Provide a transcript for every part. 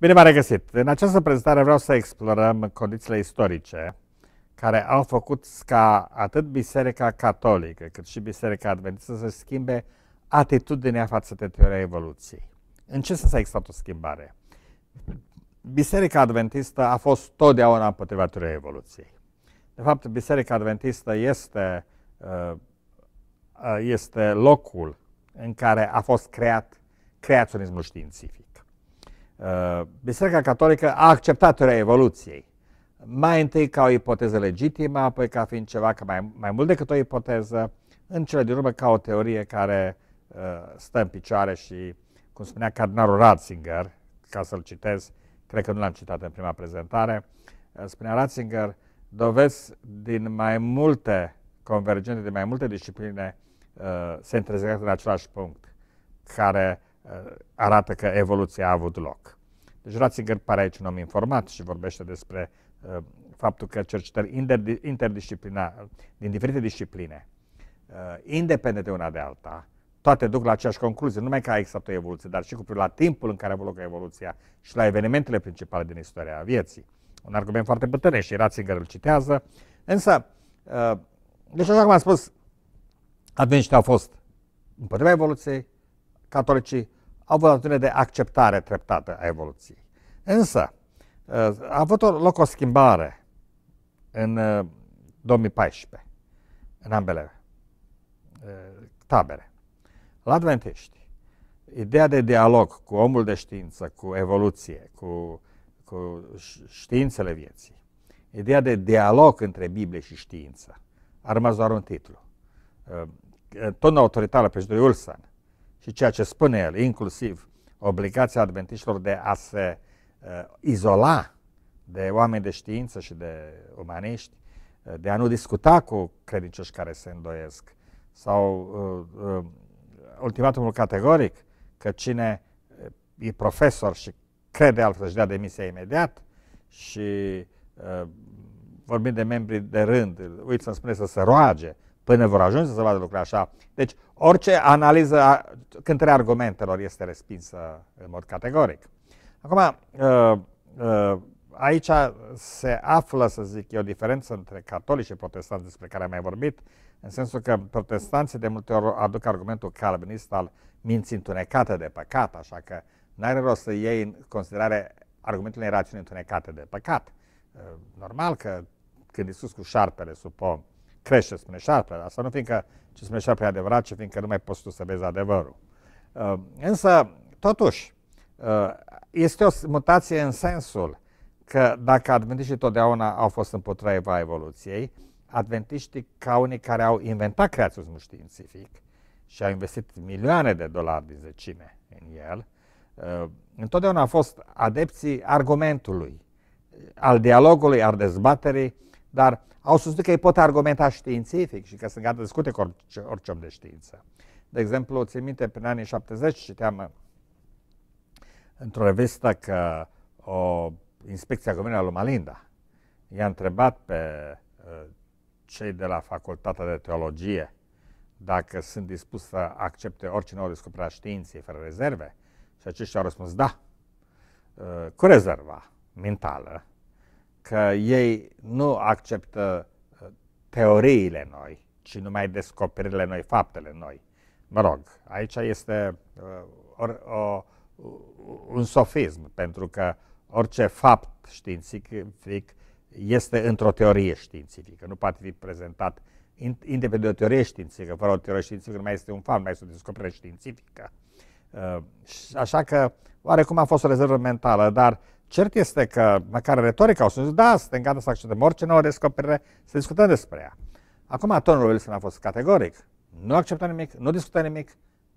Bine v-am regăsit! În această prezentare vreau să explorăm condițiile istorice care au făcut ca atât Biserica Catolică cât și Biserica Adventistă să schimbe atitudinea față de teoria evoluției. În ce sens a existat o schimbare? Biserica Adventistă a fost totdeauna împotriva teoriei evoluției. De fapt, Biserica Adventistă este, uh, uh, este locul în care a fost creat creaționismul științific. Uh, Biserica Catolică a acceptat teoria evoluției. Mai întâi ca o ipoteză legitimă, apoi ca fiind ceva ca mai, mai mult decât o ipoteză, în cele din urmă ca o teorie care uh, stă în picioare și, cum spunea cardinalul Ratzinger, ca să-l citez, cred că nu l-am citat în prima prezentare, uh, spunea Ratzinger, dovezi din mai multe convergente, din mai multe discipline uh, se întrezează în același punct, care Uh, arată că evoluția a avut loc. Deci Ratzinger pare aici un om informat și vorbește despre uh, faptul că cercetări interdisciplinare, din diferite discipline, uh, independente una de alta, toate duc la aceeași concluzie, numai că a existat o evoluție, dar și cu privire la timpul în care a avut loc evoluția și la evenimentele principale din istoria vieții. Un argument foarte puternic. și Ratzinger îl citează, însă, uh, deci așa cum am spus, adventiștii au fost împotriva evoluției, catolicii au avut o atitudine de acceptare treptată a evoluției. Însă, a avut loc o schimbare în 2014, uh, în ambele uh, tabere. La adventiști, ideea de dialog cu omul de știință, cu evoluție, cu, cu științele vieții, ideea de dialog între Biblie și știință, a rămas doar un titlu. Uh, tot autoritatea președintelui Ulsan și ceea ce spune el, inclusiv obligația adventiștilor de a se uh, izola de oameni de știință și de umaniști, uh, de a nu discuta cu credincioși care se îndoiesc, sau uh, uh, ultimatumul categoric că cine uh, e profesor și crede altfel își dea demisia imediat și uh, vorbim de membri de rând, uite să-mi spune să se roage, până vor ajunge să vadă lucrurile așa. Deci orice analiză a cântării argumentelor este respinsă în mod categoric. Acum, uh, uh, aici se află, să zic, e o diferență între catolici și protestanți despre care am mai vorbit, în sensul că protestanții de multe ori aduc argumentul calvinist al minții întunecate de păcat, așa că n-are rost să iei în considerare argumentul unei rațiuni întunecate de păcat. Uh, normal că când Iisus cu șarpele sub pom, crește, spune șarpele, asta nu fiindcă ce spune șarpele e adevărat, ci fiindcă nu mai poți tu să vezi adevărul. Uh, însă, totuși, uh, este o mutație în sensul că dacă adventiștii totdeauna au fost împotriva evoluției, adventiștii ca unii care au inventat creaționismul științific și au investit milioane de dolari din zecime în el, uh, întotdeauna au fost adepții argumentului, al dialogului, al dezbaterii, dar au susținut că ei pot argumenta științific și că sunt gata să discute cu orice, orice om de știință. De exemplu, țin minte, prin anii 70 citeam uh, într-o revistă că o inspecția guvernului lui Malinda i-a întrebat pe uh, cei de la Facultatea de Teologie dacă sunt dispuși să accepte orice nouă descoperire a științei fără rezerve și aceștia au răspuns da, uh, cu rezerva mentală că ei nu acceptă uh, teoriile noi, ci numai descoperirile noi, faptele noi. Mă rog, aici este uh, or, o, un sofism, pentru că orice fapt științific este într-o teorie științifică, nu poate fi prezentat independent de o teorie științifică, fără o teorie științifică nu mai este un fapt, mai este o descoperire științifică. Uh, așa că oarecum a fost o rezervă mentală, dar Cert este că, măcar retorica au spus, da, suntem gata să acceptăm orice nouă descoperire, să discutăm despre ea. Acum tonul lui Wilson a fost categoric. Nu acceptăm nimic, nu discutăm nimic,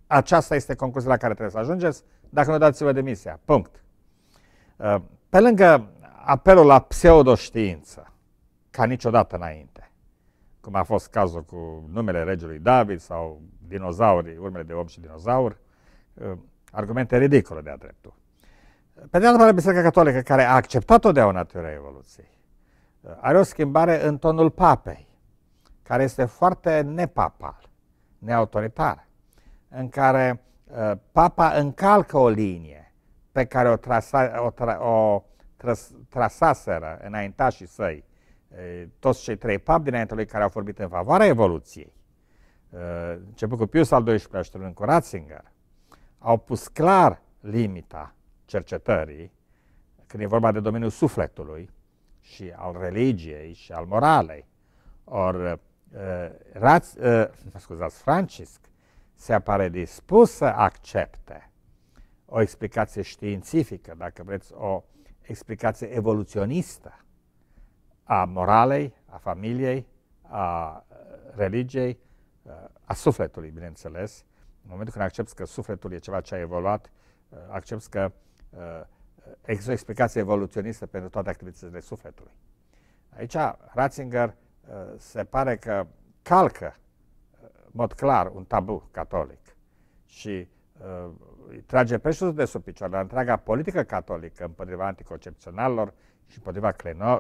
aceasta este concluzia la care trebuie să ajungeți, dacă nu dați-vă demisia. Punct. Uh, pe lângă apelul la pseudoștiință, ca niciodată înainte, cum a fost cazul cu numele regelui David sau dinozaurii, urmele de om și dinozauri, uh, argumente ridicole de-a dreptul. Pe de altă parte, Biserica Catolică, care a acceptat totdeauna natura Evoluției, uh, are o schimbare în tonul papei, care este foarte nepapal, neautoritar, în care uh, papa încalcă o linie pe care o, trasa, o, tra, o tras, trasaseră înaintașii săi, uh, toți cei trei papi dinainte lui care au vorbit în favoarea evoluției, uh, începând cu Pius al XII-lea și cu Ratzinger, au pus clar limita cercetării, când e vorba de domeniul sufletului și al religiei și al moralei. Or, uh, Raț, uh, scuzați, Francisc se apare dispus să accepte o explicație științifică, dacă vreți, o explicație evoluționistă a moralei, a familiei, a uh, religiei, a sufletului, bineînțeles. În momentul când accepți că sufletul e ceva ce a evoluat, accepți că Uh, uh, există o explicație evoluționistă pentru toate activitățile sufletului. Aici Ratzinger uh, se pare că calcă în mod clar un tabu catolic și uh, trage pe sus de sub picioare întreaga politică catolică împotriva anticoncepționalilor și împotriva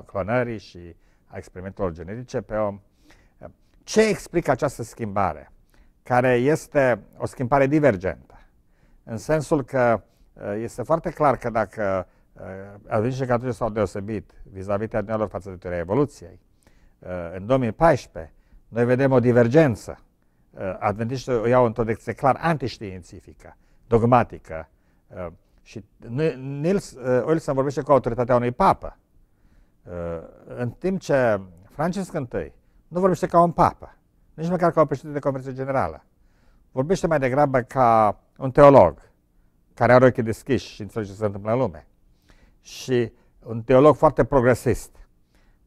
clonării și a experimentelor genetice pe om. Ce explică această schimbare? Care este o schimbare divergentă, în sensul că Eh, este foarte clar că dacă eh, avinșii catolici s-au deosebit vis-a-vis de față de teoria evoluției, eh, în 2014 noi vedem o divergență. Adventiștii o iau într-o direcție clar antiștiințifică, dogmatică. Și Nils Olson vorbește cu autoritatea unui papă, în timp ce Francis I nu vorbește ca un papă, nici măcar ca un președinte de conferință generală. Vorbește mai degrabă ca un teolog care are ochii deschiși și înțelege ce se întâmplă în lume. Și un teolog foarte progresist,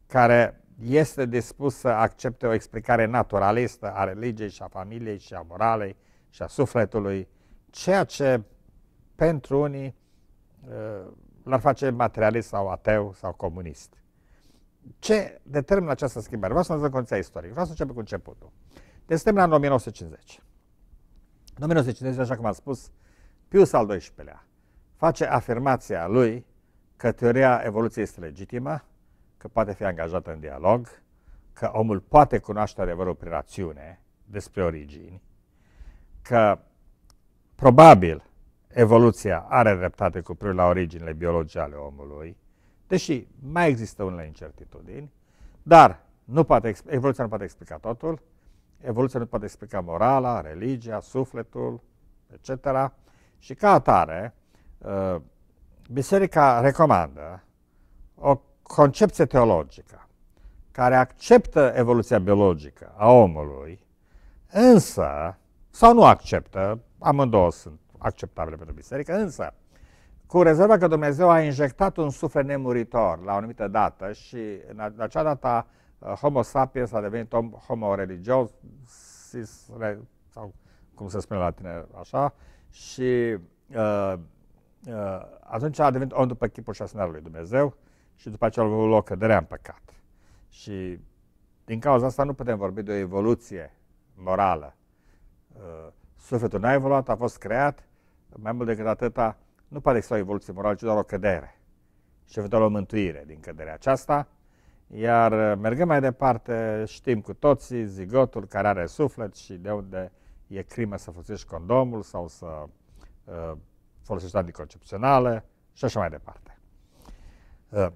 care este dispus să accepte o explicare naturalistă a religiei și a familiei și a moralei și a sufletului, ceea ce pentru unii uh, l-ar face materialist sau ateu sau comunist. Ce determină această schimbare? Vreau să vă dăm istoric. Vreau să încep cu începutul. Deci suntem la anul 1950. În 1950, așa cum am spus, Pius al XII-lea face afirmația lui că teoria evoluției este legitimă, că poate fi angajată în dialog, că omul poate cunoaște adevărul prin rațiune despre origini, că probabil evoluția are dreptate cu privire la originile biologice ale omului, deși mai există unele incertitudini, dar nu poate, evoluția nu poate explica totul, evoluția nu poate explica morala, religia, sufletul, etc. Și ca atare, ă, biserica recomandă o concepție teologică care acceptă evoluția biologică a omului, însă, sau nu acceptă, amândouă sunt acceptabile pentru biserică, însă, cu rezerva că Dumnezeu a injectat un suflet nemuritor la o anumită dată și în acea dată ă, Homo sapiens a devenit om, homo religios, sau cum se spune la tine așa, și uh, uh, atunci a devenit om după chipul și lui Dumnezeu și după aceea a avut loc căderea în păcat. Și din cauza asta nu putem vorbi de o evoluție morală. Uh, sufletul n-a evoluat, a fost creat, mai mult decât atâta, nu pare să o evoluție morală, ci doar o cădere și eventual o mântuire din căderea aceasta. Iar uh, mergând mai departe, știm cu toții zigotul care are suflet și de unde e crimă să folosești condomul sau să uh, folosești anticoncepționale și așa mai departe. Uh,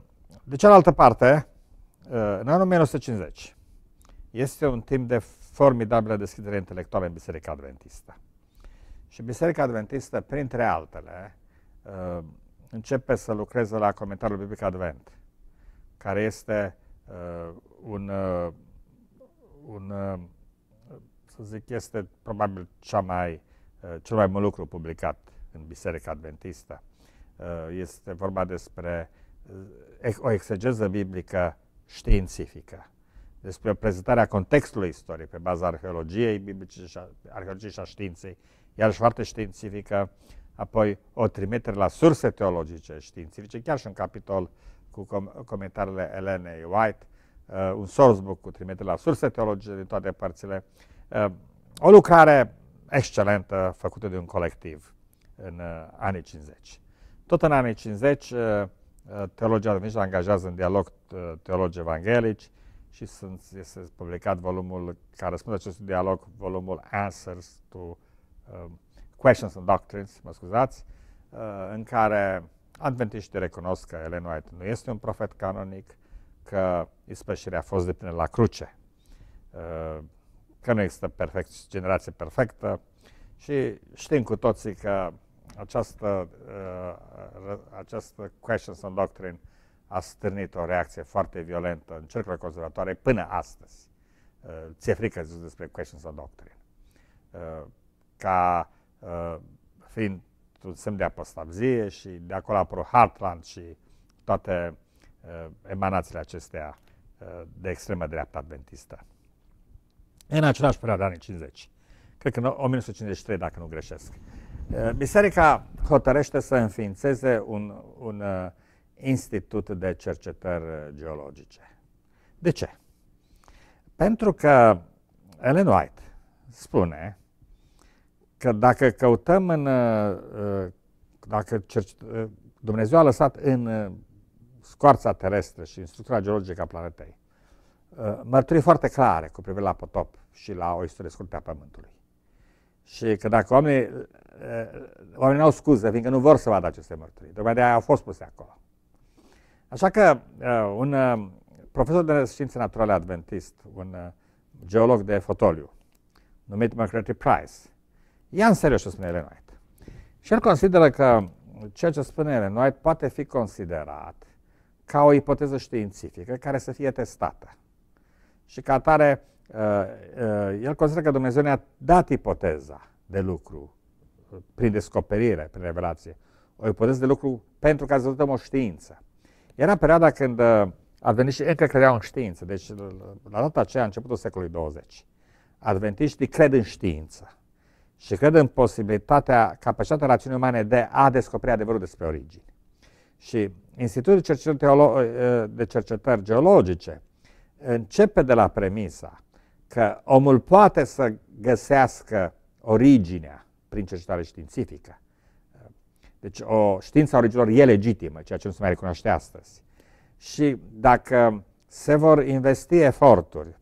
de cealaltă parte, uh, în anul 1950 este un timp de formidabilă deschidere intelectuală în Biserica Adventistă. Și Biserica Adventistă, printre altele, uh, începe să lucreze la comentariul biblic Advent, care este uh, un, uh, un uh, să zic, este probabil cea mai, uh, cel mai mult lucru publicat în Biserica Adventistă. Uh, este vorba despre uh, o exegeză biblică științifică, despre prezentarea contextului istoriei pe baza arheologiei biblice și a, arheologiei și a științei, și foarte științifică, apoi o trimitere la surse teologice științifice, chiar și un capitol cu com- comentariile Elenei White, uh, un sourcebook cu trimitere la surse teologice din toate părțile, uh, Ehm, o lucrare excelentă făcută de un colectiv în uh, anii 50. Tot în anii 50, uh, uh, teologii adventiști angajează în dialog teologi evanghelici și sunt, este publicat volumul care răspunde acestui dialog, volumul Answers to uh, Questions and Doctrines, mă scuzați, uh, în care adventiștii recunosc că Ellen White nu este un profet canonic, că ispășirea a fost de până la cruce. Uh, că nu există perfect, generație perfectă și știm cu toții că această, uh, această questions and doctrine a stârnit o reacție foarte violentă în cercurile conservatoare până astăzi. Uh, ți-e frică zis despre questions and doctrine. Uh, ca uh, fiind un semn de apostazie și de acolo apro Hartland Heartland și toate uh, emanațiile acestea uh, de extremă dreaptă adventistă în același perioadă, anii 50. Cred că în 1953, dacă nu greșesc. Eh, biserica hotărăște să înființeze un, un uh, institut de cercetări geologice. De ce? Pentru că Ellen White spune că dacă căutăm în. Uh, dacă cercet- Dumnezeu a lăsat în uh, scoarța terestră și în structura geologică a planetei Eh, mărturii foarte clare cu privire la potop și la o istorie scurtă a Pământului. Și că dacă oamenii, eh, oamenii au scuze, fiindcă nu vor să vadă aceste mărturii, tocmai de aia au fost puse acolo. Așa că eh, un profesor de științe naturale adventist, un geolog de fotoliu, numit McCreary Price, ia în serios ce spune Ellen Și el consideră că ceea ce spune Ellen poate fi considerat ca o ipoteză științifică care să fie testată. Și ca atare, uh, uh, el consideră că Dumnezeu ne-a dat ipoteza de lucru uh, prin descoperire, prin revelație. O ipoteză de lucru pentru că ați dezvoltăm o știință. Era perioada când adventiștii încă credeau în știință, deci la data aceea, începutul secolului 20. Adventiștii cred în știință și cred în posibilitatea, capacitatea rațiunii umane de a descoperi adevărul despre origini. Și Institutul de Cercetări, de Cercetări Geologice începe de la premisa că omul poate să găsească originea prin cercetare științifică. Deci o știință a originilor e legitimă, ceea ce nu se mai recunoaște astăzi. Și dacă se vor investi eforturi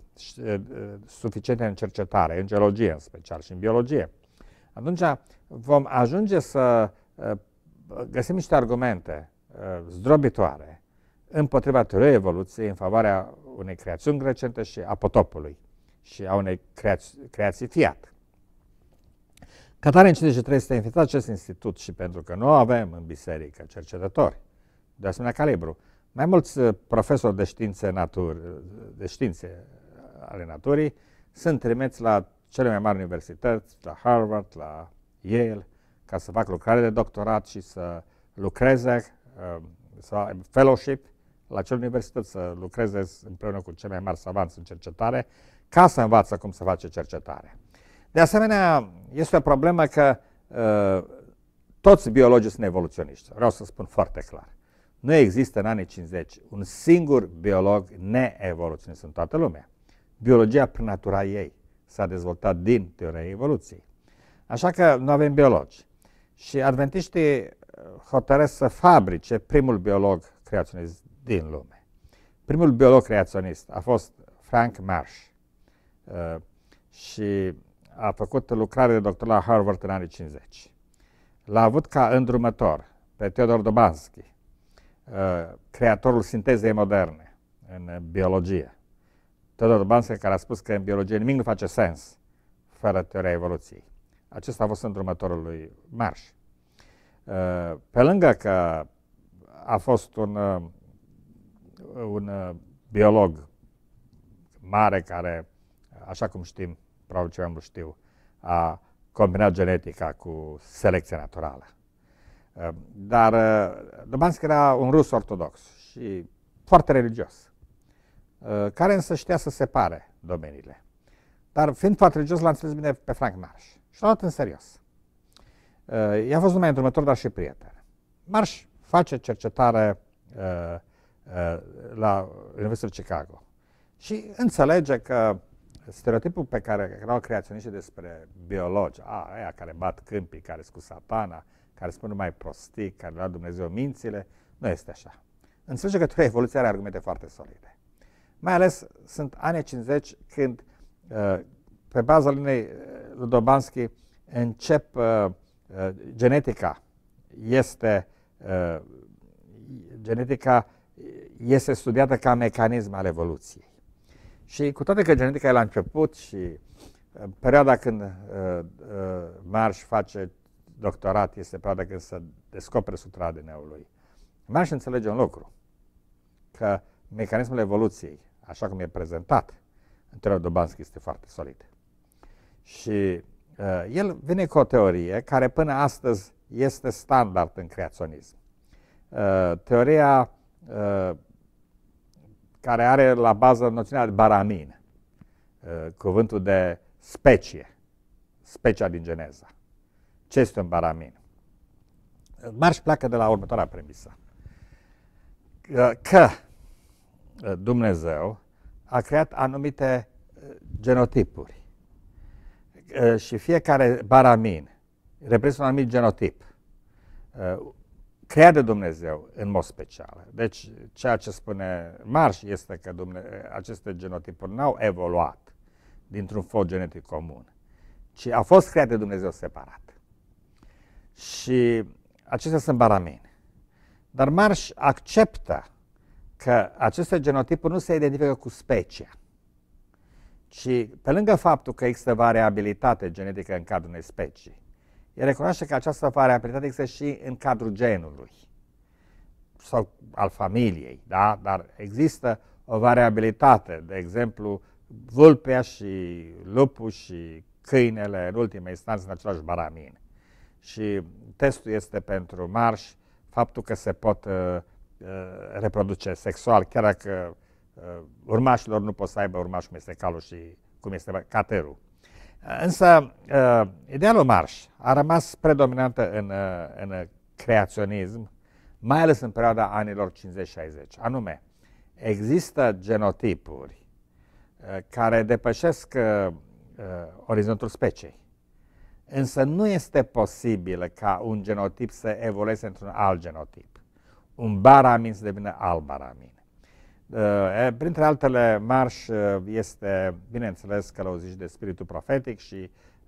suficiente în cercetare, în geologie în special și în biologie, atunci vom ajunge să găsim niște argumente zdrobitoare împotriva teoriei evoluției în favoarea unei creațiuni recente și a potopului și a unei creați, creații fiat. Catare în 53 este înființat acest institut și pentru că nu avem în biserică cercetători de asemenea calibru, mai mulți uh, profesori de științe, natur, de științe uh, ale naturii sunt trimiți la cele mai mari universități, la Harvard, la Yale, ca să fac lucrare de doctorat și să lucreze, uh, să fellowship la acel universități să lucreze împreună cu cei mai mari savanți în cercetare, ca să învață cum să face cercetare. De asemenea, este o problemă că uh, toți biologii sunt evoluționiști. Vreau să spun foarte clar. Nu există în anii 50 un singur biolog neevoluționist în toată lumea. Biologia, prin natura ei, s-a dezvoltat din teoria evoluției. Așa că nu avem biologi. Și adventiștii uh, hotărăsc să fabrice primul biolog creaționist din lume. Primul biolog creaționist a fost Frank Marsh uh, și a făcut lucrare de doctor la Harvard în anii 50. L-a avut ca îndrumător pe Theodor Dobanski, uh, creatorul sintezei moderne în biologie. Theodor Dobanski care a spus că în biologie nimic nu face sens fără teoria evoluției. Acesta a fost îndrumătorul lui Marsh. Uh, pe lângă că a fost un uh, un uh, biolog mare care, așa cum știm, probabil ce am știu, a combinat genetica cu selecția naturală. Uh, dar Dobansk uh, era un rus ortodox și foarte religios, care însă știa să separe domeniile. Dar fiind foarte religios, l-a înțeles bine pe Frank Marsh și l-a luat în serios. I-a fost numai îndrumător, dar și prieten. Marsh face cercetare uh, Uh, la Universitatea Chicago. Și înțelege că stereotipul pe care erau creaționiștii despre biologi, a, aia care bat câmpii, care sunt cu satana, care spun numai prostii, care la Dumnezeu mințile, nu este așa. Înțelege că evoluția are argumente foarte solide. Mai ales sunt anii 50 când, uh, pe baza linei uh, Ludobanski, încep genetica este genetica este studiată ca mecanism al evoluției. Și cu toate că genetica e la început și în uh, perioada când uh, uh, Marș face doctorat este perioada când se descopere sutra ADN-ului, Marș înțelege un lucru, că mecanismul evoluției, așa cum e prezentat în teoria Dobanski, este foarte solid. Și uh, el vine cu o teorie care până astăzi este standard în creaționism. Uh, teoria uh, care are la bază noțiunea de baramin, uh, cuvântul de specie, specia din geneza. Ce este un baramin? Marș pleacă de la următoarea premisă. Că uh, Dumnezeu a creat anumite uh, genotipuri și fiecare baramin reprezintă un anumit genotip de Dumnezeu în mod special. Deci ceea ce spune Marș este că Dumne- aceste genotipuri n-au evoluat dintr-un fond genetic comun, ci au fost create de Dumnezeu separat. Și acestea sunt baramini. Dar Marș acceptă că aceste genotipuri nu se identifică cu specia, ci pe lângă faptul că există variabilitate genetică în cadrul unei specii, recunoaște că această variabilitate există și în cadrul genului sau al familiei, da? dar există o variabilitate, de exemplu, vulpea și lupul și câinele, în ultima instanță, în același baramin. Și testul este pentru marș faptul că se pot uh, uh, reproduce sexual, chiar dacă uh, urmașilor nu pot să aibă urmași cum este calul și cum este caterul. Însă, uh, ideea lui Marș a rămas predominantă în, uh, în creaționism, mai ales în perioada anilor 50-60. Anume, există genotipuri uh, care depășesc orizontul speciei. Însă nu este posibil ca un genotip să evolueze într-un alt genotip. Un baramin să devină alt baramin. Eh, printre altele, Marș eh, este, bineînțeles, călăuziș de spiritul profetic și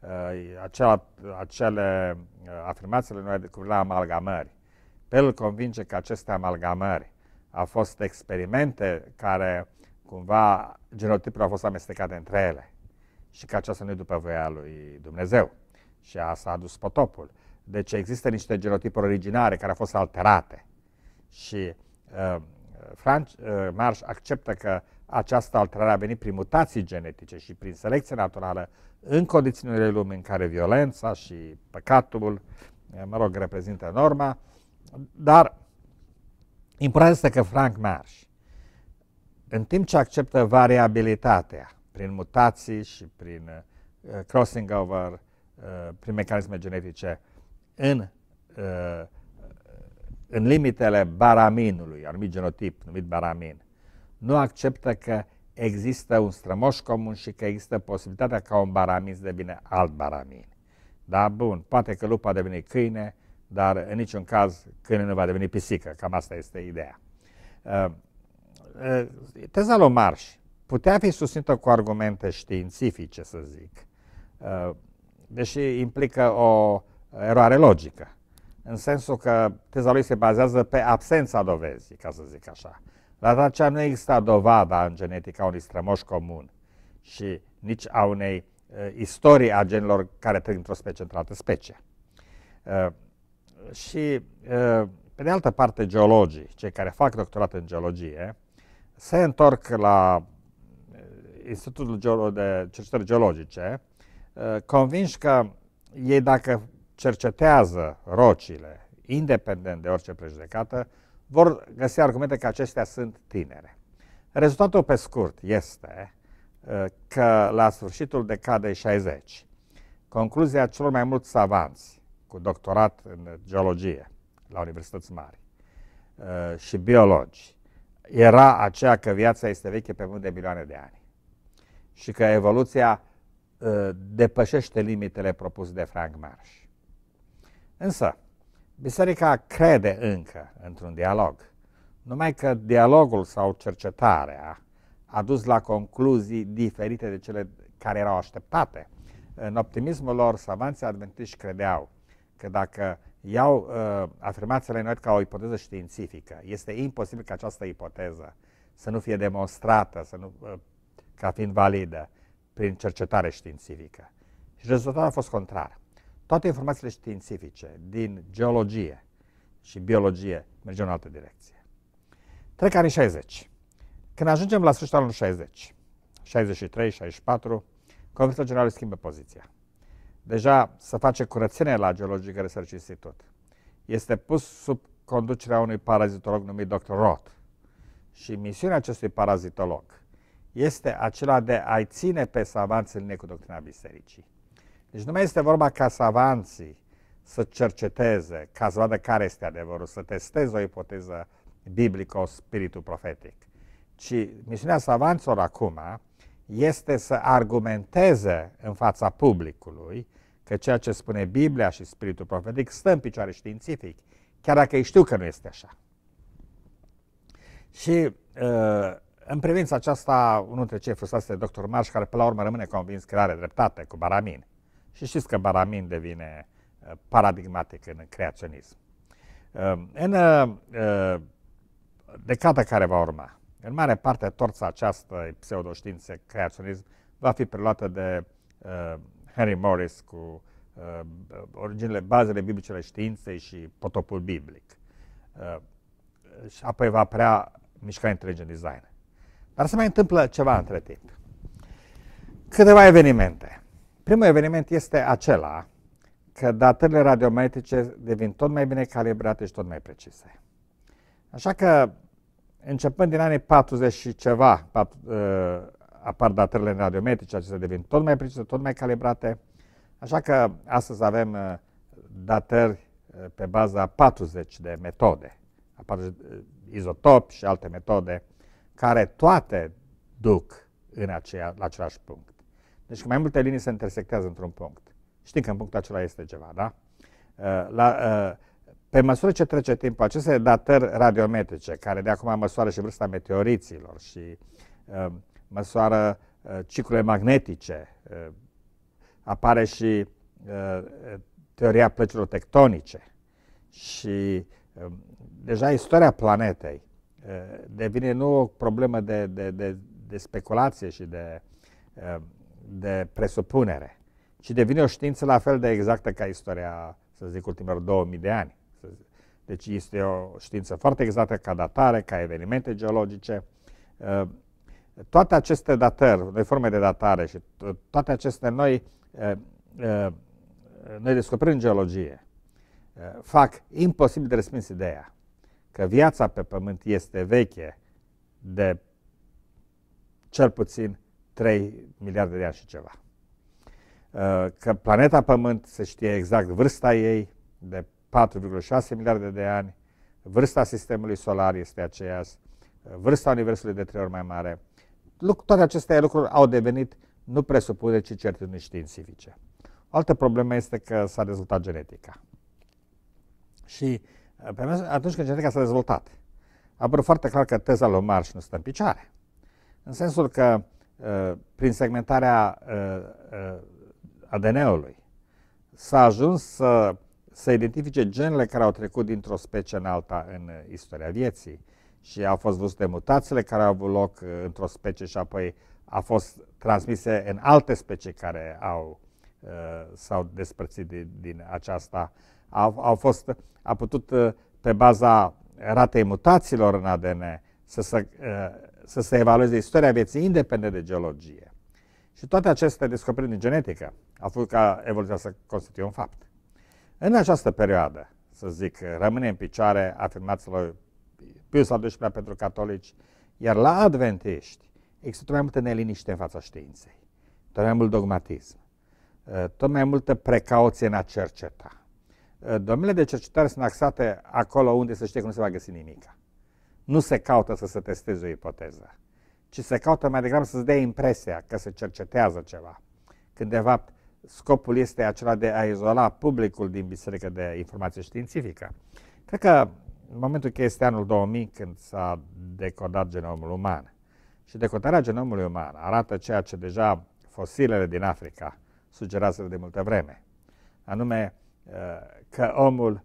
eh, acea, acele afirmațiile noi cu la amalgamări. Pe el convinge că aceste amalgamări au fost experimente care cumva genotipul a fost amestecate între ele și că aceasta nu e după voia lui Dumnezeu și s a adus potopul. Deci există niște genotipuri originare care au fost alterate și uh, Franci, uh, Marș acceptă că această alterare a venit prin mutații genetice și prin selecție naturală în condițiile lumii în care violența și păcatul, uh, mă rog, reprezintă norma, dar important este că Frank Marș, în timp ce acceptă variabilitatea prin mutații și prin uh, crossing over, prin mecanisme genetice, în uh, în limitele baraminului, anumit genotip numit baramin, nu acceptă că există un strămoș comun și că există posibilitatea ca un baramin să devină alt baramin. Da, bun, poate că lupa deveni câine, dar în niciun caz câine nu va deveni pisică, cam asta este ideea. Uh, uh, teza lui Marș putea fi susținută cu argumente științifice, să zic, uh, deși implică o eroare logică în sensul că teza lui se bazează pe absența dovezii, ca să zic așa. La aceea nu exista dovada în genetica unui strămoș comun și nici a unei uh, istorii a genelor care trec într o specie într-altă specie. Uh, și, uh, pe de altă parte, geologii, cei care fac doctorat în geologie, se întorc la uh, Institutul de Cercetări Geologice, uh, convinși că ei dacă cercetează rocile, independent de orice prejudecată, vor găsi argumente că acestea sunt tinere. Rezultatul pe scurt este uh, că la sfârșitul decadei 60, concluzia celor mai mulți savanți cu doctorat în geologie la universități mari uh, și biologi era aceea că viața este veche pe mult de milioane de ani și că evoluția uh, depășește limitele propuse de Frank Marsh. Însă, biserica crede încă într-un dialog, numai că dialogul sau cercetarea a dus la concluzii diferite de cele care erau așteptate. În optimismul lor, savanții adventiști credeau că dacă iau uh, afirmațiile noi ca o ipoteză științifică, este imposibil ca această ipoteză să nu fie demonstrată, să nu, uh, ca fiind validă prin cercetare științifică. Și rezultatul a fost contrar toate informațiile științifice din geologie și biologie mergeau în altă direcție. Trec anii 60. Când ajungem la sfârșitul anului 60, 63, 64, Congresul General schimbă poziția. Deja se face curățenie la Geologic Research Institute. Este pus sub conducerea unui parazitolog numit Dr. Roth. Și misiunea acestui parazitolog este acela de a-i ține pe savanți în cu doctrina bisericii deci nu mai este vorba ca să avanții să cerceteze, ca să vadă care este adevărul, să testeze o ipoteză biblică, o spiritul profetic, ci misiunea savanților acum este să argumenteze în fața publicului că ceea ce spune Biblia și spiritul profetic stă în picioare științific, chiar dacă ei știu că nu este așa. Și uh, în privința aceasta, unul dintre cei frustrați este doctor Marș, care până la urmă rămâne convins că are dreptate cu Baramin. Și știți că Baramin devine uh, paradigmatic în creaționism. Um, în uh, uh, decada care va urma, în mare parte, torța această pseudoștiință creaționism va fi preluată de Henry Morris cu originele, bazele biblicele științei și potopul biblic. Și apoi va apărea mișcarea Intelligent Design. Dar se mai întâmplă ceva între timp. Câteva evenimente. Primul eveniment este acela că datele radiometrice devin tot mai bine calibrate și tot mai precise. Așa că, începând din anii 40 și ceva, ă, apar datele radiometrice, acestea devin tot mai precise, tot mai calibrate. Așa că astăzi avem ă, datări ă, pe baza 40 de metode, 40 izotop și alte metode, care toate duc în aceea, la același punct. Deci mai multe linii se intersectează într-un punct. Știm că în punctul acela este ceva, da? Uh, la, uh, pe măsură ce trece timpul, aceste datări radiometrice, care de acum măsoară și vârsta meteoriților și uh, măsoară ciclurile magnetice, apare și teoria plăcilor tectonice și deja istoria planetei devine nu o problemă de, de, de, de speculație și de de presupunere, ci devine o știință la fel de exactă ca istoria, să zic, ultimilor 2000 de ani. Deci este o știință foarte exactă ca datare, ca evenimente geologice. Uh, toate aceste datări, noi forme de datare și toate aceste noi, uh, uh, noi descoperim în geologie fac imposibil de respins ideea că viața pe Pământ este veche de cel puțin 3 miliarde de ani și ceva. Uh, că planeta Pământ, se știe exact vârsta ei, de 4,6 miliarde de ani, vârsta sistemului solar este aceeași, uh, vârsta Universului de trei ori mai mare. Toate aceste lucruri au devenit nu presupune, ci certitudini științifice. O altă problemă este că s-a dezvoltat genetica. Și uh, pe atunci când genetica s-a dezvoltat, a apărut foarte clar că teza lui Marș nu stă în picioare. În sensul că Uh, prin segmentarea uh, uh, ADN-ului, s-a ajuns să se identifice genele care au trecut dintr-o specie în alta în istoria vieții și au fost văzute mutațiile care au avut loc într-o specie și apoi a fost transmise în alte specii care au s-au despărțit din, din aceasta. Au, au fost, a putut pe baza ratei mutațiilor în ADN să se să se evalueze istoria vieții independent de geologie. Și toate aceste descoperiri din genetică au fost ca evoluția să constituie un fapt. În această perioadă, să zic, rămâne în picioare afirmațiilor Pius al XII pentru catolici, iar la adventiști există mai multă neliniște în fața științei, tot mai mult dogmatism, tot mai multă precauție în a cerceta. Domnile de cercetare sunt axate acolo unde se știe că nu se va găsi nimic nu se caută să se testeze o ipoteză, ci se caută mai degrabă să-ți dea impresia că se cercetează ceva. Când, de fapt, scopul este acela de a izola publicul din biserică de informație științifică. Cred că în momentul că este anul 2000 când s-a decodat genomul uman și decodarea genomului uman arată ceea ce deja fosilele din Africa sugerează de multă vreme, anume uh, că omul,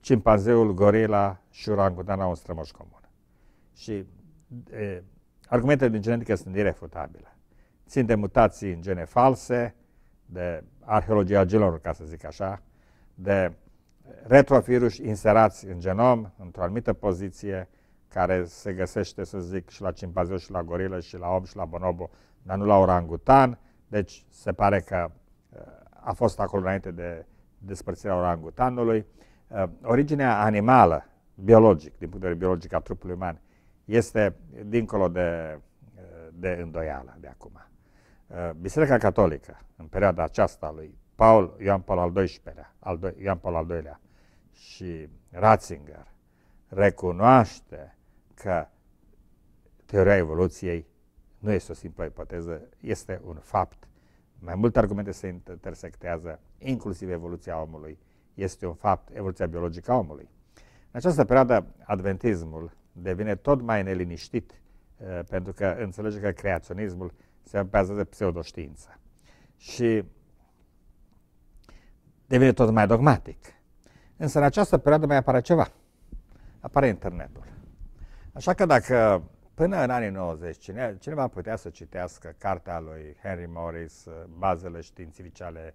cimpanzeul, gorila și orangutan au un strămoș comun. Și e, argumentele din genetică sunt irefutabile. Țin de mutații în gene false, de arheologia genelor, ca să zic așa, de retrovirus inserați în genom, într-o anumită poziție, care se găsește, să zic, și la cimpanzeu, și la gorilă, și la om, și la bonobo, dar nu la orangutan. Deci se pare că a fost acolo înainte de despărțirea orangutanului. Originea animală, biologic, din punct de vedere biologic, a trupului uman, este dincolo de, de îndoială de acum. Uh, Biserica Catolică, în perioada aceasta lui Paul Ioan Paul al XII-lea, al do- Ioan Paul al II-lea și Ratzinger, recunoaște că teoria evoluției nu este o simplă ipoteză, este un fapt. Mai multe argumente se intersectează, inclusiv evoluția omului. Este un fapt, evoluția biologică a omului. În această perioadă, adventismul devine tot mai neliniștit uh, pentru că înțelege că creaționismul se bazează pe pseudoștiință. Și devine tot mai dogmatic. Însă în această perioadă mai apare ceva. Apare internetul. Așa că dacă până în anii 90 cine, cineva putea să citească cartea lui Henry Morris, uh, Bazele științifice ale,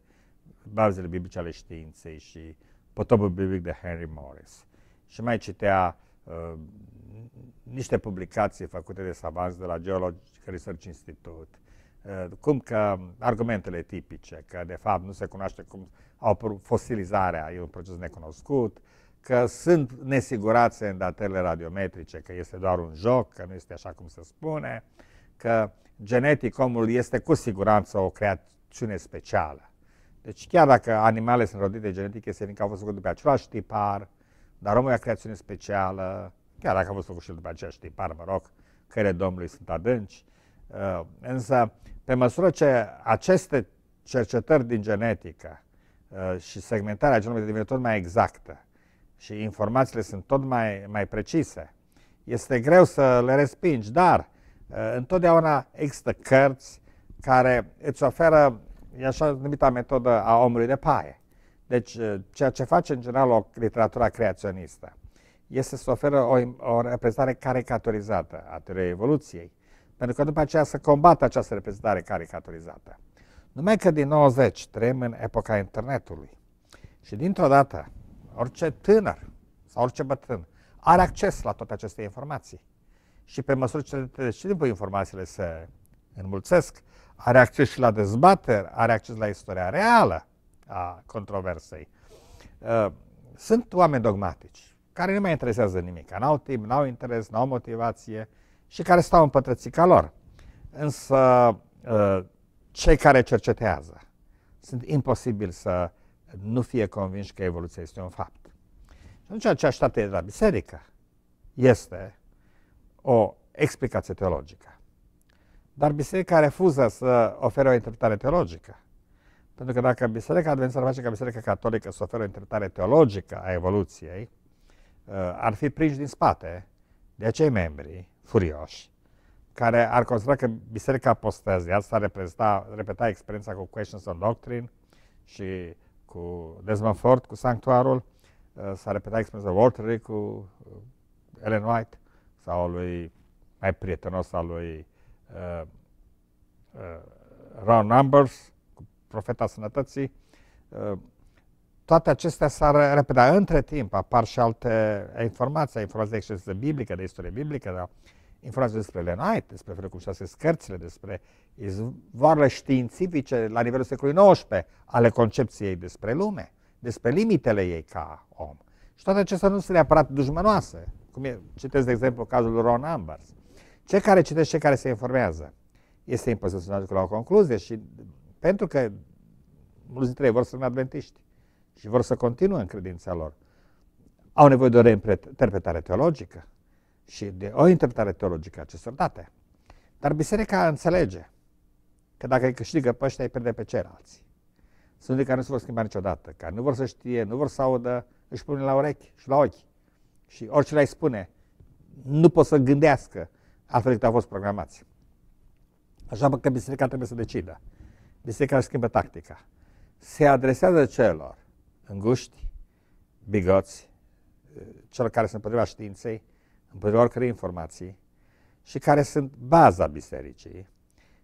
Bazele biblice ale științei și Potopul biblic de Henry Morris. Și mai citea uh, niște publicații făcute de savanți de la Geological Research Institute, uh, cum că argumentele tipice, că de fapt nu se cunoaște cum au fosilizarea, e un proces necunoscut, că sunt nesigurațe în datele radiometrice, că este doar un joc, că nu este așa cum se spune, că genetic omul este cu siguranță o creațiune specială. Deci chiar dacă animale sunt rodite genetic, este fiindcă au fost făcute pe același tipar, dar omul e o creațiune specială, chiar dacă a fost făcut și după aceea, știi, rog, căre Domnului sunt adânci, uh, însă pe măsură ce aceste cercetări din genetică uh, și segmentarea genomului devine tot mai exactă și informațiile sunt tot mai, mai precise, este greu să le respingi, dar uh, întotdeauna există cărți care îți oferă e așa numita metodă a omului de paie. Deci, ceea ce face în general o literatura creaționistă este să oferă o, o reprezentare caricaturizată a teoriei evoluției, pentru că după aceea să combată această reprezentare caricaturizată. Numai că din 90 trăim în epoca internetului și dintr-o dată orice tânăr sau orice bătrân are acces la toate aceste informații. Și pe măsură ce de timpul informațiile se înmulțesc, are acces și la dezbateri, are acces la istoria reală a controversei. Uh, sunt oameni dogmatici care nu mai interesează nimic, n-au timp, n-au interes, n-au motivație și care stau în pătrățica lor. Însă uh, cei care cercetează sunt imposibil să nu fie convinși că evoluția este un fapt. Și atunci aceeași de la biserică este o explicație teologică. Dar biserica refuză să ofere o interpretare teologică. Pentru că dacă Biserica Adventistă face ca Biserica Catolică să ofere o interpretare teologică a evoluției, Uh, ar fi prinși din spate de acei membri furioși care ar considera că Biserica Apostazia asta reprezenta, repeta experiența cu Questions on Doctrine și cu Desmond Ford, cu Sanctuarul, uh, s-a repetat experiența Walter cu uh, Ellen White sau lui mai prietenos al lui uh, uh, Ron Numbers, cu Profeta Sănătății, uh, toate acestea s-ar repeta. Între timp apar și alte informații, informații de excelență biblică, de istorie biblică, da. informații despre Lenait, despre felul cum se cărțile, despre izvoarele științifice la nivelul secolului XIX ale concepției despre lume, despre limitele ei ca om. Și toate acestea nu sunt neapărat dușmănoase, cum e, citesc de exemplu cazul Ron Ambers. Cei care citesc, cei care se informează, este imposibil să la o concluzie și pentru că mulți dintre ei vor să adventiști și vor să continue în credința lor. Au nevoie de o reinterpretare teologică și de o interpretare teologică a acestor date. Dar biserica înțelege că dacă îi câștigă pe ăștia, îi pierde pe ceilalți. Sunt de care nu se vor schimba niciodată, care nu vor să știe, nu vor să audă, își pune la urechi și la ochi. Și orice le spune, nu pot să gândească altfel decât au fost programați. Așa că biserica trebuie să decidă. Biserica își schimbă tactica. Se adresează celor înguști, bigoți, celor care sunt împotriva științei, împotriva oricărei informații și care sunt baza bisericii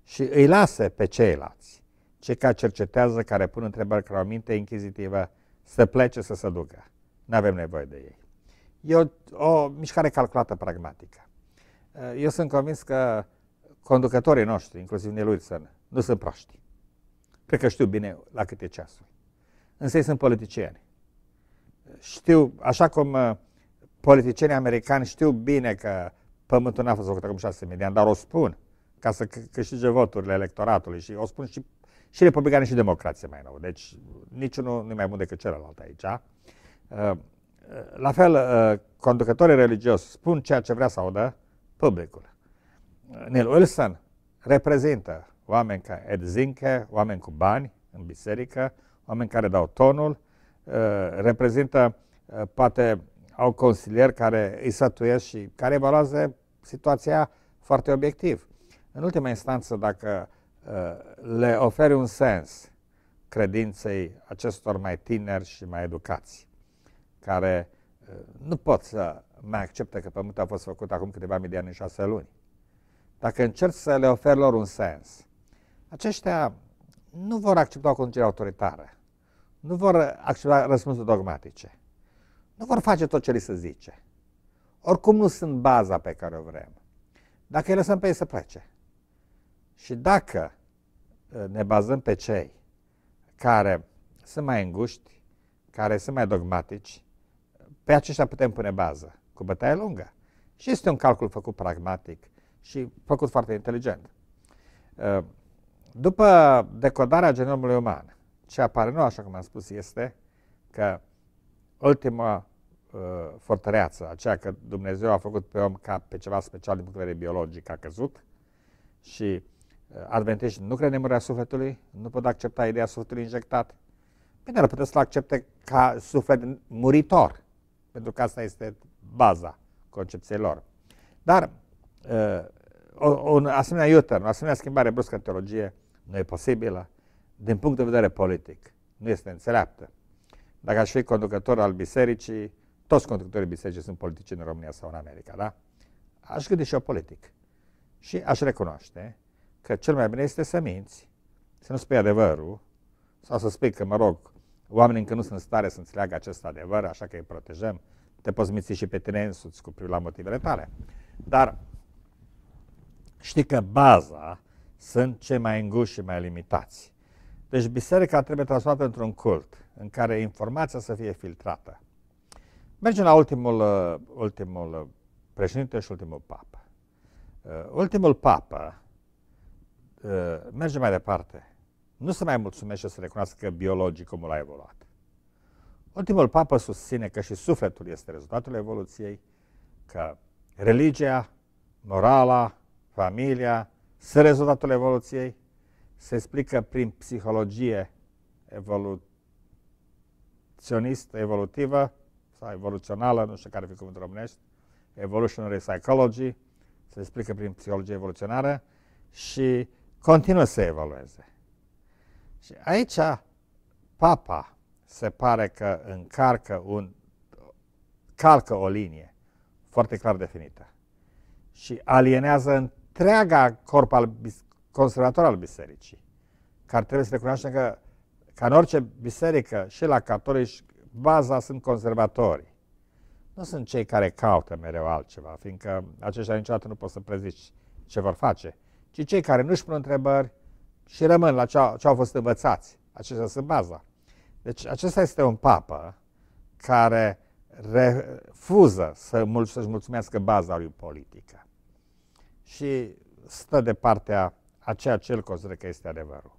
și îi lasă pe ceilalți, cei care cercetează, care pun întrebări care au minte inchizitivă, să plece să se ducă. Nu avem nevoie de ei. E o, o mișcare calculată pragmatică. Eu sunt convins că conducătorii noștri, inclusiv Nilulțăn, nu sunt proști. Cred că știu bine la câte ceasuri însă ei sunt politicieni. Știu, așa cum uh, politicienii americani știu bine că pământul n-a fost făcut acum șase mii de ani, dar o spun ca să câștige voturile electoratului și o spun și, și republicanii și democrații mai nou. Deci niciunul nu e mai bun decât celălalt aici. Uh, la fel, uh, conducătorii religioși spun ceea ce vrea să audă publicul. Neil Wilson reprezintă oameni ca Ed Zinke, oameni cu bani în biserică, oameni care dau tonul, uh, reprezintă, uh, poate au consilieri care îi sătuiesc și care evaluează situația foarte obiectiv. În ultima instanță, dacă uh, le oferi un sens credinței acestor mai tineri și mai educați, care nu pot să mai accepte că Pământul a fost făcut acum câteva mii de ani în șase luni. Dacă încerci să le oferi lor un sens, aceștia nu vor accepta o conducere autoritară nu vor accepta răspunsuri dogmatice. Nu vor face tot ce li se zice. Oricum nu sunt baza pe care o vrem. Dacă îi lăsăm pe ei să plece și dacă ă, ne bazăm pe cei care sunt mai înguști, care sunt mai dogmatici, pe aceștia putem pune bază, cu bătaie lungă. Și este un calcul făcut pragmatic și făcut foarte inteligent. Ă, după decodarea genomului uman, ce apare nu așa cum am spus, este că ultima uh, fortăreață, aceea că Dumnezeu a făcut pe om ca pe ceva special din punct de vedere biologic, a căzut și uh, adventiști nu cred în murirea sufletului, nu pot accepta ideea sufletului injectat. Bine, ar putea să-l accepte ca suflet muritor, pentru că asta este baza concepției lor. Dar uh, o, o asemenea iuter, o asemenea schimbare bruscă în teologie nu e posibilă din punct de vedere politic, nu este înțeleaptă. Dacă aș fi conducător al bisericii, toți conducătorii bisericii sunt politici în România sau în America, da? Aș gândi și eu politic. Și aș recunoaște că cel mai bine este să minți, să nu spui adevărul, sau să spui că, mă rog, oamenii încă nu sunt în stare să înțeleagă acest adevăr, așa că îi protejăm. Te poți minți și pe tine însuți cu privire la motivele tale. Dar știi că baza sunt cei mai înguși și mai limitați. Deci biserica trebuie transformată într-un cult în care informația să fie filtrată. Mergem la ultimul, uh, ultimul uh, președinte și ultimul papă. Uh, ultimul papă merge mai departe. Nu se mai mulțumește să recunoască că biologic omul a evoluat. Ultimul papă susține că și sufletul este rezultatul evoluției, că religia, morala, familia sunt rezultatul evoluției, se explică prin psihologie evoluționistă, evolutivă sau evoluțională, nu știu care fi cuvântul românești, evolutionary psychology, se explică prin psihologie evoluționară și continuă să evolueze. Și aici papa se pare că încarcă un, calcă o linie foarte clar definită și alienează întreaga corp al conservator al bisericii, care trebuie să recunoaștem că, ca în orice biserică, și la catolici, baza sunt conservatorii. Nu sunt cei care caută mereu altceva, fiindcă aceștia niciodată nu pot să prezici ce vor face, ci cei care nu-și pun întrebări și rămân la ce au, ce au fost învățați. Aceștia sunt baza. Deci acesta este un papă care refuză să, să-și mulțumească baza lui politică și stă de partea a ceea ce el consideră că este adevărul.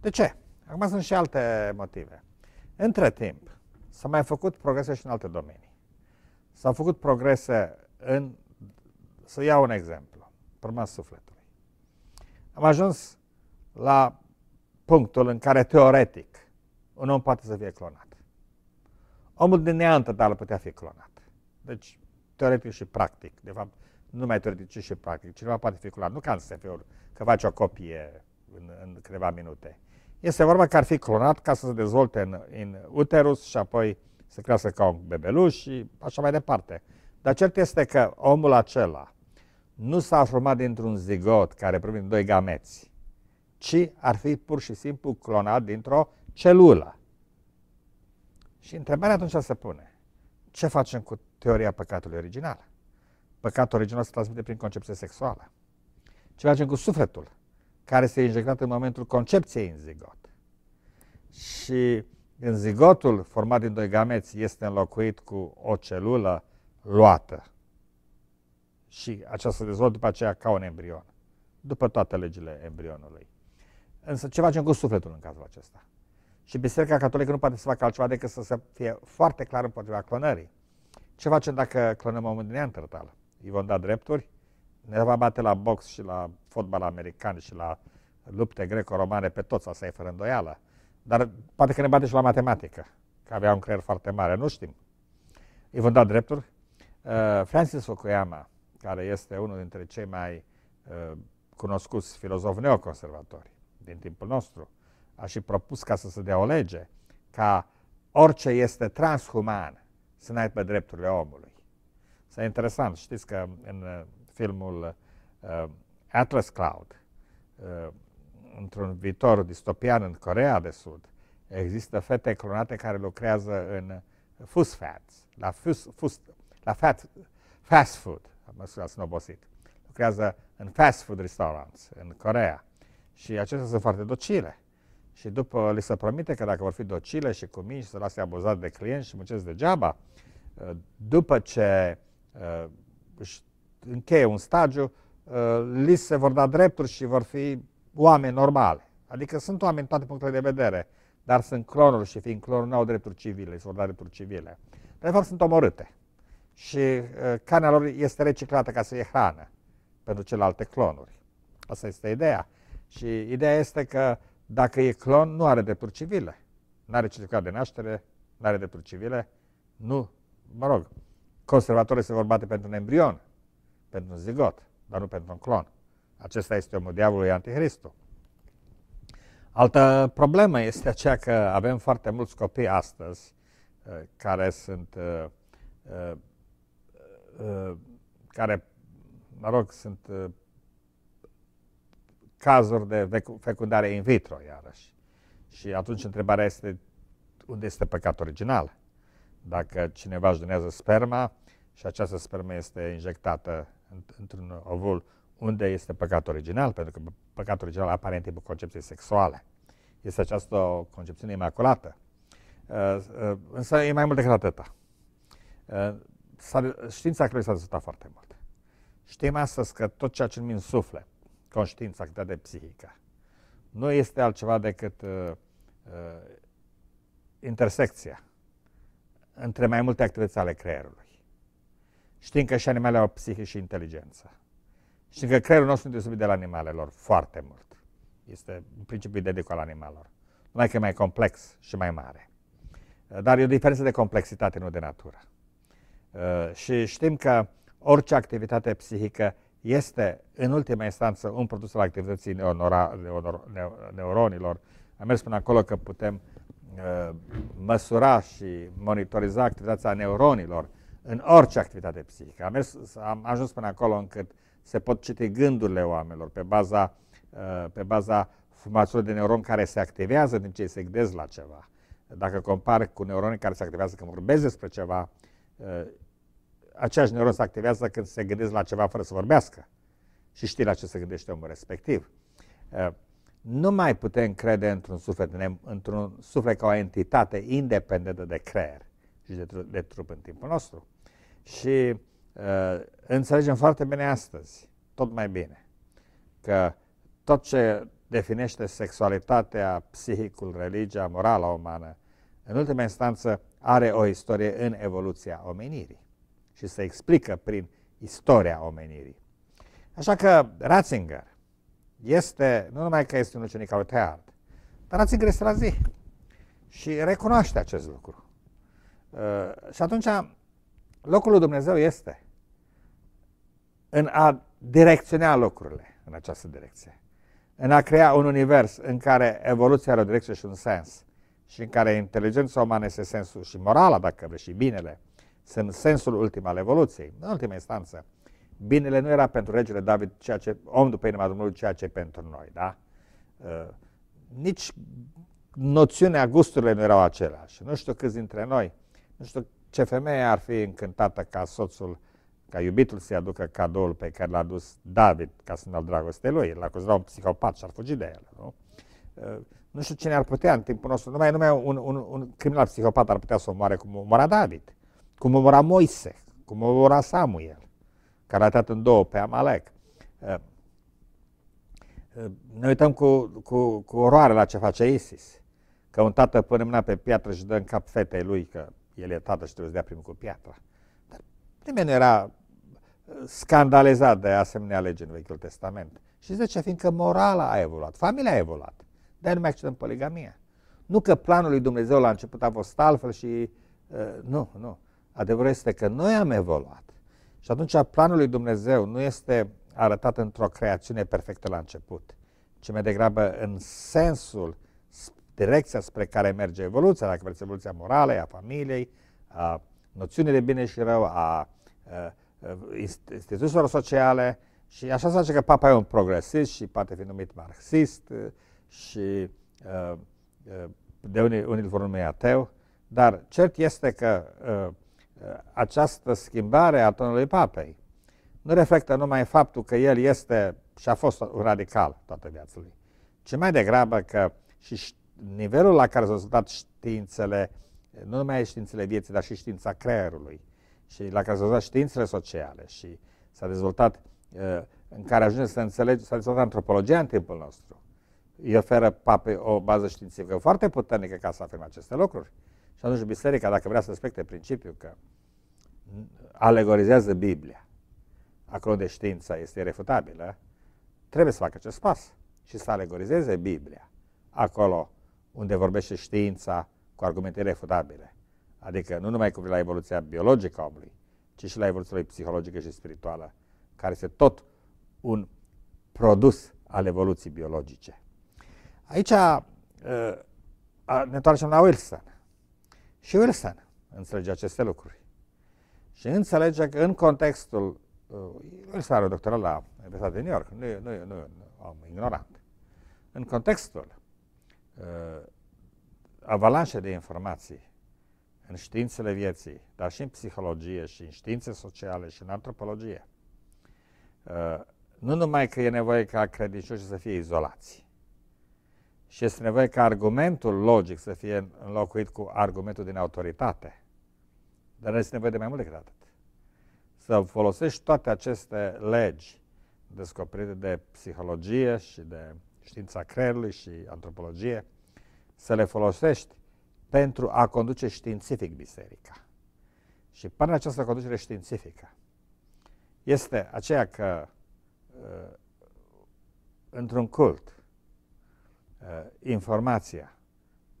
De ce? Acum sunt și alte motive. Între timp, s-au mai făcut progrese și în alte domenii. S-au făcut progrese în, să iau un exemplu, Prima sufletului. Am ajuns la punctul în care, teoretic, un om poate să fie clonat. Omul din neantă, dar putea fi clonat. Deci, teoretic și practic. De fapt, nu mai teoretic, ce și practic. Cineva poate fi clonat, nu ca în SF-uri, că face o copie în, în câteva minute. Este vorba că ar fi clonat ca să se dezvolte în, în uterus și apoi să crească ca un bebeluș și așa mai departe. Dar cert este că omul acela nu s-a format dintr-un zigot care provine doi gameți, ci ar fi pur și simplu clonat dintr-o celulă. Și întrebarea atunci se pune, ce facem cu teoria păcatului original? Păcatul original se transmite prin concepție sexuală. Ce facem cu sufletul, care se injectat în momentul concepției în zigot. Și în zigotul format din doi gameți este înlocuit cu o celulă luată. Și aceasta se dezvoltă după aceea ca un embrion, după toate legile embrionului. Însă ce facem cu sufletul în cazul acesta? Și Biserica Catolică nu poate să facă altceva decât să se fie foarte clar împotriva clonării. Ce facem dacă clonăm omul din neandertal? îi vom da drepturi, ne va bate la box și la fotbal american și la lupte greco-romane pe toți, asta e fără îndoială. Dar poate că ne bate și la matematică, că avea un creier foarte mare, nu știm. Îi vom da drepturi. Uh, Francis Fukuyama, care este unul dintre cei mai uh, cunoscuți filozofi neoconservatori din timpul nostru, a și propus ca să se dea o lege ca orice este transhuman să n-ai pe drepturile omului. Este interesant, știți că în uh, filmul uh, Atlas Cloud, uh, într-un viitor distopian în Corea de Sud, există fete clonate care lucrează în fast fats, la, fus, fus, la fat, fast food, mă scuze, sunt obosit. Lucrează în fast food restaurants în Corea și acestea sunt foarte docile. Și după li se promite că dacă vor fi docile și cu să lase abuzat de clienți și muncesc degeaba, uh, după ce Uh, își încheie un stagiu, uh, li se vor da drepturi și vor fi oameni normale. Adică sunt oameni în toate punctele de vedere, dar sunt clonuri și fiind clonuri nu au drepturi civile, își vor da drepturi civile. Dar, de fapt, sunt omorâte. Și uh, carnea lor este reciclată ca să fie hrană pentru celelalte clonuri. Asta este ideea. Și ideea este că dacă e clon, nu are drepturi civile. Nu are certificat de naștere, nu are drepturi civile, nu, mă rog, Conservatorii se vor bate pentru un embrion, pentru un zigot, dar nu pentru un clon. Acesta este omul diavolului antihristul. Altă problemă este aceea că avem foarte mulți copii astăzi uh, care sunt uh, uh, care, mă rog, sunt cazuri de fecundare in vitro, iarăși. Și atunci întrebarea este unde este păcatul original? Dacă cineva își donează sperma și această spermă este injectată într-un ovul, unde este păcat original, pentru că păcatul original aparent e pe concepție sexuale. Este această o concepțiune imaculată. Uh, uh, însă e mai mult decât atâta. Uh, știința cred că s-a dezvoltat foarte mult. Știm astăzi că tot ceea ce numim suflet, conștiința, de psihică, nu este altceva decât uh, uh, intersecția între mai multe activități ale creierului. Știm că și animalele au psihie și inteligență. Știm că creierul nostru nu deosebit de la animalelor foarte mult. Este în principiu identic al animalelor. Numai că e mai complex și mai mare. Dar e o diferență de complexitate, nu de natură. Uh, și știm că orice activitate psihică este, în ultima instanță, un produs al activității neonora, neonor, neuronilor. Am mers până acolo că putem Uh, măsura și monitoriza activitatea neuronilor în orice activitate psihică. Am, mers, am ajuns până acolo încât se pot citi gândurile oamenilor pe baza, uh, pe baza formațiilor de neuron care se activează din ce se gândez la ceva. Dacă compar cu neuronii care se activează când vorbesc despre ceva, uh, aceeași neuron se activează când se gândesc la ceva fără să vorbească și știi la ce se gândește omul respectiv nu mai putem crede într-un suflet, într-un suflet ca o entitate independentă de creier și de, tru- de trup în timpul nostru. Și uh, înțelegem foarte bine astăzi, tot mai bine, că tot ce definește sexualitatea, psihicul, religia, morala umană, în ultima instanță are o istorie în evoluția omenirii și se explică prin istoria omenirii. Așa că Ratzinger este, nu numai că este un ucenic al lui Teard, dar a ingres la zi și recunoaște acest lucru. Uh, și atunci, locul lui Dumnezeu este în a direcționa lucrurile în această direcție, în a crea un univers în care evoluția are o direcție și un sens și în care inteligența umană este sensul și morala, dacă vrei, și binele, sunt sensul ultim al evoluției, în ultima instanță binele nu era pentru regele David, ceea ce, om după inima Domnului, ceea ce pentru noi, da? Uh, nici noțiunea, gusturile nu erau aceleași. Nu știu câți dintre noi, nu știu ce femeie ar fi încântată ca soțul, ca iubitul să-i aducă cadoul pe care l-a dus David ca să al dragostei lui. L-a considerat un psihopat și ar fugi de el, nu? Uh, nu știu cine ar putea în timpul nostru, numai, numai un, un, un criminal psihopat ar putea să moare cum omora David, cum omora Moise, cum omora Samuel care a dat în două pe Amalek. Eh, eh, ne uităm cu, cu, cu oroare la ce face Isis. Că un tată pune mâna pe piatră și dă în cap fetei lui că el e tată și trebuie să dea primul cu piatra. Dar nimeni nu era eh, scandalizat de asemenea lege în Vechiul Testament. Și zice, fiindcă morala a evoluat, familia a evoluat. De-aia nu mai acceptăm poligamia. Nu că planul lui Dumnezeu la început a fost altfel și... Uh, nu, nu. Adevărul este că noi am evoluat. Și atunci planul lui Dumnezeu nu este arătat într-o creațiune perfectă la început, ci mai degrabă în sensul, direcția spre care merge evoluția, dacă vreți evoluția morală, a familiei, a noțiunii de bine și rău, a, a, a instituțiilor sociale și așa se face că papa e un progresist și poate fi numit marxist și a, de unii, unii îl vor numi ateu, dar cert este că această schimbare a tonului papei nu reflectă numai faptul că el este și a fost un radical toată viața lui, ci mai degrabă că și nivelul la care s-au dezvoltat științele, nu numai științele vieții, dar și știința creierului, și la care s-au dezvoltat științele sociale și s-a dezvoltat eh, în care ajunge să înțelegi, s-a dezvoltat antropologia în timpul nostru. Îi oferă pape o bază științifică foarte puternică ca să afirme aceste lucruri. Și atunci biserica, dacă vrea să respecte principiul că alegorizează Biblia, acolo de știința este refutabilă, trebuie să facă acest pas și să alegorizeze Biblia acolo unde vorbește știința cu argumente refutabile, Adică nu numai cu la evoluția biologică a omului, ci și la evoluția lui psihologică și spirituală, care este tot un produs al evoluției biologice. Aici uh, ne întoarcem la Wilson. Și Wilson înțelege aceste lucruri. Și înțelege că în contextul uh, Wilson are o doctorat la Universitatea din New York, nu e, nu e, nu e un om ignorant. În contextul uh, avalanșe de informații în științele vieții, dar și în psihologie, și în științe sociale, și în antropologie, uh, nu numai că e nevoie ca credincioșii să fie izolați, și este nevoie ca argumentul logic să fie înlocuit cu argumentul din autoritate. Dar este nevoie de mai mult decât atât. Să folosești toate aceste legi descoperite de psihologie și de știința creierului și antropologie, să le folosești pentru a conduce științific biserica. Și până la această conducere științifică este aceea că uh, într-un cult Eh, informația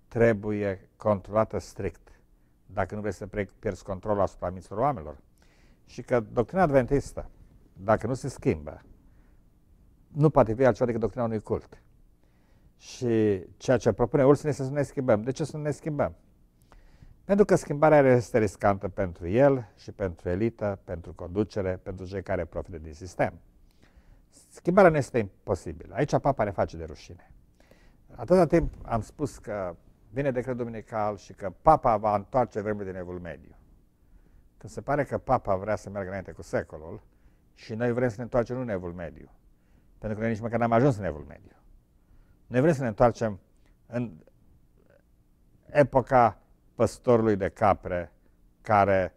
trebuie controlată strict dacă nu vrei să pierzi controlul asupra minților oamenilor. Și că doctrina adventistă, dacă nu se schimbă, nu poate fi altceva decât doctrina unui cult. Și ceea ce propune Ursul este să ne schimbăm. De ce să nu ne schimbăm? Pentru că schimbarea este riscantă pentru el și pentru elită, pentru conducere, pentru cei care profită din sistem. Schimbarea nu este imposibilă. Aici papa ne face de rușine atâta timp am spus că vine decret dominical și că papa va întoarce vremea din evul mediu. Când se pare că papa vrea să meargă înainte cu secolul și noi vrem să ne întoarcem în evul mediu, pentru că noi nici măcar n-am ajuns în evul mediu. Noi vrem să ne întoarcem în epoca păstorului de capre care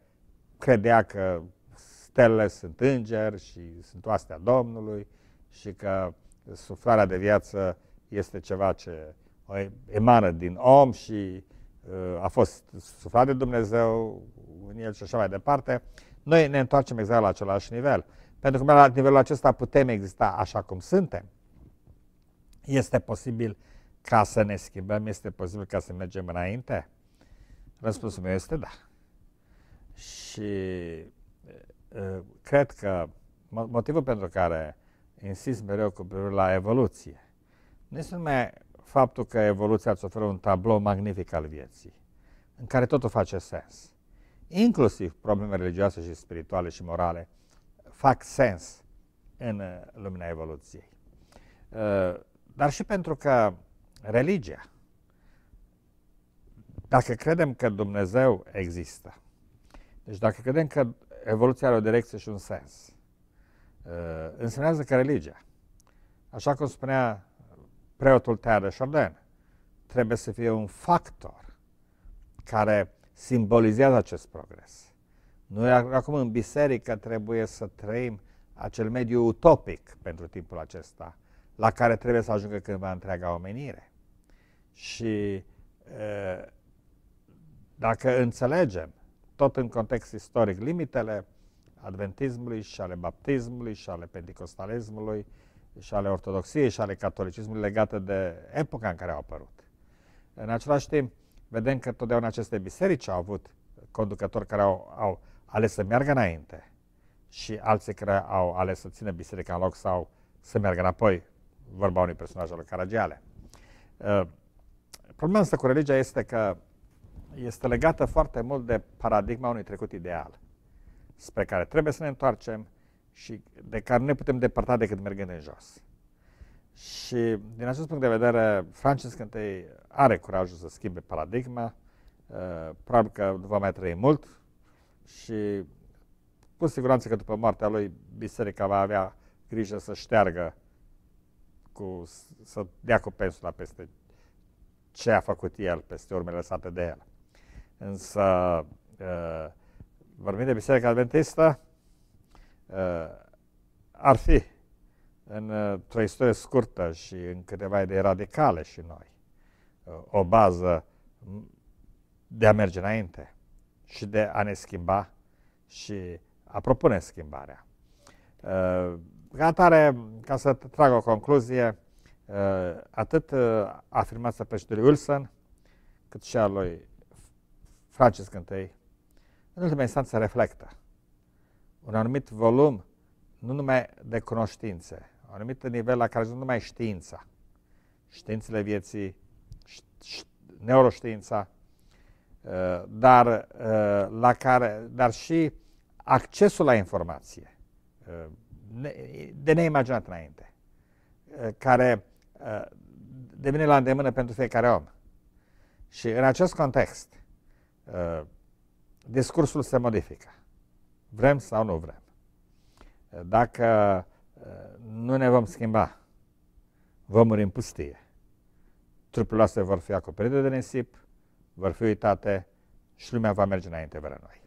credea că stelele sunt îngeri și sunt oastea Domnului și că suflarea de viață este ceva ce emană din om și uh, a fost suflat de Dumnezeu în el și așa mai departe, noi ne întoarcem exact la același nivel. Pentru că la nivelul acesta putem exista așa cum suntem. Este posibil ca să ne schimbăm? Este posibil ca să mergem înainte? Răspunsul meu este da. Și uh, uh, cred că motivul pentru care insist mereu cu privire la evoluție nu este numai faptul că evoluția îți oferă un tablou magnific al vieții, în care totul face sens. Inclusiv probleme religioase și spirituale și morale fac sens în uh, lumina evoluției. Uh, dar și pentru că religia, dacă credem că Dumnezeu există, deci dacă credem că evoluția are o direcție și un sens, uh, însemnează că religia, așa cum spunea preotul Teadeșoden trebuie să fie un factor care simbolizează acest progres. Noi acum în biserică trebuie să trăim acel mediu utopic pentru timpul acesta, la care trebuie să ajungă cândva întreaga omenire. Și dacă înțelegem, tot în context istoric, limitele adventismului și ale baptismului și ale pentecostalismului, și ale ortodoxiei și ale catolicismului legate de epoca în care au apărut. În același timp, vedem că totdeauna aceste biserici au avut conducători care au, au ales să meargă înainte și alții care au ales să țină biserica în loc sau să meargă înapoi, vorba unui personaj al Caragiale. Uh, problema însă cu religia este că este legată foarte mult de paradigma unui trecut ideal, spre care trebuie să ne întoarcem, și de care nu ne putem depărta decât mergând în jos. Și din acest punct de vedere, Francis Cântei are curajul să schimbe paradigma, uh, probabil că va mai trăi mult și cu siguranță că după moartea lui biserica va avea grijă să șteargă, cu, să dea cu pensula peste ce a făcut el, peste urmele lăsate de el. Însă, uh, vorbim de Biserica Adventistă, Uh, ar fi într-o uh, istorie scurtă și în câteva idei radicale și noi uh, o bază de a merge înainte și de a ne schimba și a propune schimbarea. Ca atare, ca să trag o concluzie, atât afirmația președintelui Wilson, cât și a lui Francis I, în ultima instanță reflectă un anumit volum, nu numai de cunoștințe, un anumit nivel la care ajung numai știința, științele vieții, neuroștiința, uh, dar, uh, la care, dar și accesul la informație, uh, de neimaginat înainte, care devine la îndemână pentru fiecare om. Și în acest context, discursul se modifică vrem sau nu vrem. Dacă eh, nu ne vom schimba, vom muri în pustie. noastre vor fi acoperite de nisip, vor fi uitate și lumea va merge înainte fără noi.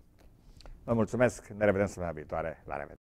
Vă mulțumesc, ne revedem săptămâna viitoare, la revedere!